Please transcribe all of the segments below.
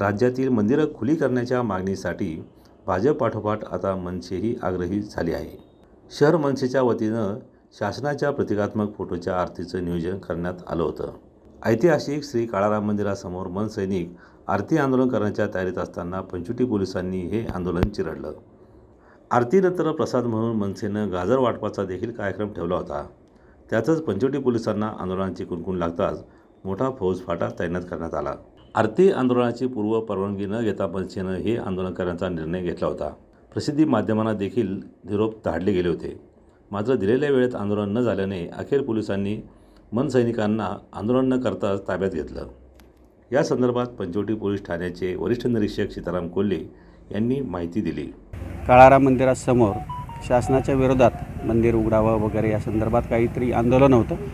राज्यातील मंदिरं खुली करण्याच्या मागणीसाठी पाठोपाठ आता मनसेही आग्रही झाली आहे शहर मनसेच्या वतीनं शासनाच्या प्रतिकात्मक फोटोच्या आरतीचं नियोजन करण्यात आलं होतं ऐतिहासिक श्री काळाराम मंदिरासमोर मनसैनिक आरती आंदोलन करण्याच्या तयारीत असताना पंचवटी पोलिसांनी हे आंदोलन चिरडलं आरतीनंतर प्रसाद म्हणून मनसेनं गाजर वाटपाचा देखील कार्यक्रम ठेवला होता त्यातच पंचवटी पोलिसांना आंदोलनाची कुणकुण लागताच मोठा फौजफाटा तैनात करण्यात आला आर्थिक आंदोलनाची पूर्व परवानगी न घेता मनसेनं हे आंदोलन करण्याचा निर्णय घेतला होता प्रसिद्धी माध्यमांना देखील निरोप धाडले गेले होते मात्र दिलेल्या वेळेत आंदोलन न झाल्याने अखेर पोलिसांनी मनसैनिकांना आंदोलन न करताच ताब्यात घेतलं या संदर्भात पंचवटी पोलीस ठाण्याचे वरिष्ठ निरीक्षक सीताराम कोल्हे यांनी माहिती दिली काळाराम मंदिरासमोर शासनाच्या विरोधात मंदिर उघडावं वगैरे या संदर्भात काहीतरी आंदोलन होतं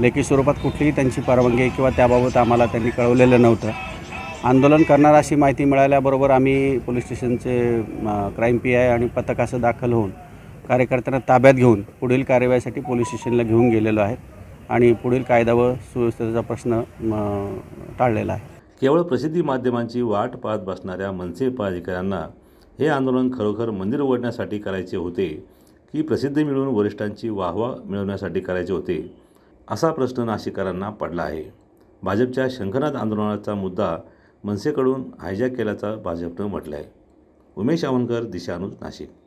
लेखी स्वरूपात कुठलीही त्यांची परवानगी किंवा त्याबाबत आम्हाला त्यांनी कळवलेलं नव्हतं आंदोलन करणार अशी माहिती मिळाल्याबरोबर आम्ही पोलीस स्टेशनचे क्राईम पी आय आणि पथकाचं दाखल होऊन कार्यकर्त्यांना ताब्यात घेऊन पुढील कार्यवाहीसाठी पोलीस स्टेशनला घेऊन गेलेलो आहे आणि पुढील कायदा व सुव्यवस्थेचा प्रश्न टाळलेला आहे केवळ प्रसिद्धी माध्यमांची वाट पाहत बसणाऱ्या मनसे पदाधिकाऱ्यांना हे आंदोलन खरोखर मंदिर उघडण्यासाठी करायचे होते की प्रसिद्धी मिळवून वरिष्ठांची वाहवा मिळवण्यासाठी करायचे होते असा प्रश्न नाशिकरांना पडला आहे भाजपच्या शंकरनाथ आंदोलनाचा मुद्दा मनसेकडून हायजॅक केल्याचा भाजपनं म्हटलं आहे उमेश आवनकर दिशानुज नाशिक